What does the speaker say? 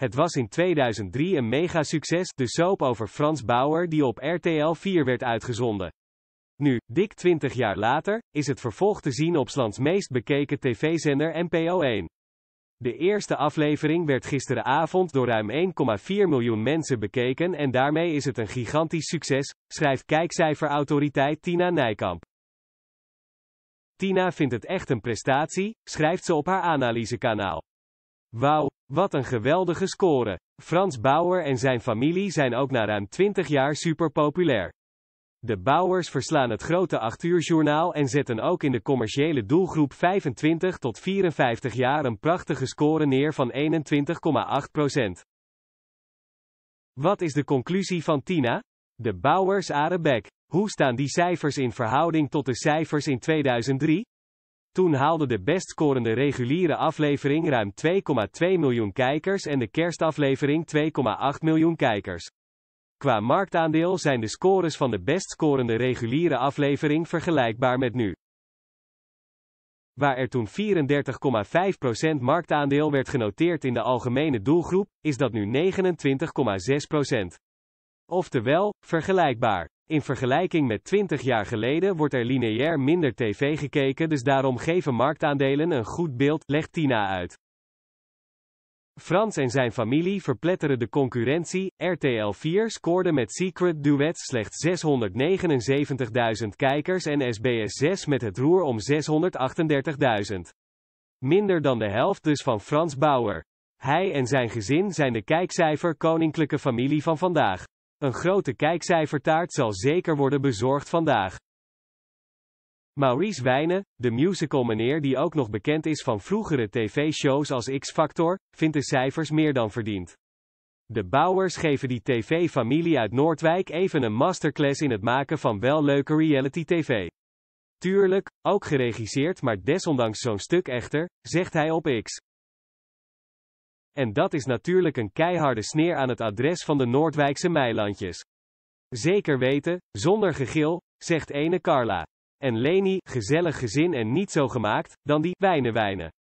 Het was in 2003 een succes, de soap over Frans Bauer die op RTL 4 werd uitgezonden. Nu, dik 20 jaar later, is het vervolg te zien op Slands meest bekeken tv-zender NPO1. De eerste aflevering werd gisteravond door ruim 1,4 miljoen mensen bekeken en daarmee is het een gigantisch succes, schrijft kijkcijferautoriteit Tina Nijkamp. Tina vindt het echt een prestatie, schrijft ze op haar analysekanaal. Wauw, wat een geweldige score. Frans Bauer en zijn familie zijn ook na ruim 20 jaar superpopulair. De Bauers verslaan het grote 8 journaal en zetten ook in de commerciële doelgroep 25 tot 54 jaar een prachtige score neer van 21,8%. Wat is de conclusie van Tina? De are back. Hoe staan die cijfers in verhouding tot de cijfers in 2003? Toen haalde de bestscorende reguliere aflevering ruim 2,2 miljoen kijkers en de kerstaflevering 2,8 miljoen kijkers. Qua marktaandeel zijn de scores van de bestscorende reguliere aflevering vergelijkbaar met nu. Waar er toen 34,5% marktaandeel werd genoteerd in de algemene doelgroep, is dat nu 29,6%. Oftewel, vergelijkbaar. In vergelijking met 20 jaar geleden wordt er lineair minder tv gekeken, dus daarom geven marktaandelen een goed beeld, legt Tina uit. Frans en zijn familie verpletteren de concurrentie. RTL 4 scoorde met Secret Duet slechts 679.000 kijkers en SBS 6 met het roer om 638.000. Minder dan de helft dus van Frans Bauer. Hij en zijn gezin zijn de kijkcijfer koninklijke familie van vandaag. Een grote kijkcijfertaart zal zeker worden bezorgd vandaag. Maurice Wijnen, de musicalmanier die ook nog bekend is van vroegere tv-shows als X-Factor, vindt de cijfers meer dan verdiend. De bouwers geven die tv-familie uit Noordwijk even een masterclass in het maken van wel leuke reality-tv. Tuurlijk, ook geregisseerd, maar desondanks zo'n stuk echter, zegt hij op X. En dat is natuurlijk een keiharde sneer aan het adres van de Noordwijkse meilandjes. Zeker weten, zonder gegil, zegt ene Carla. En Leni, gezellig gezin en niet zo gemaakt, dan die wijnen wijnen.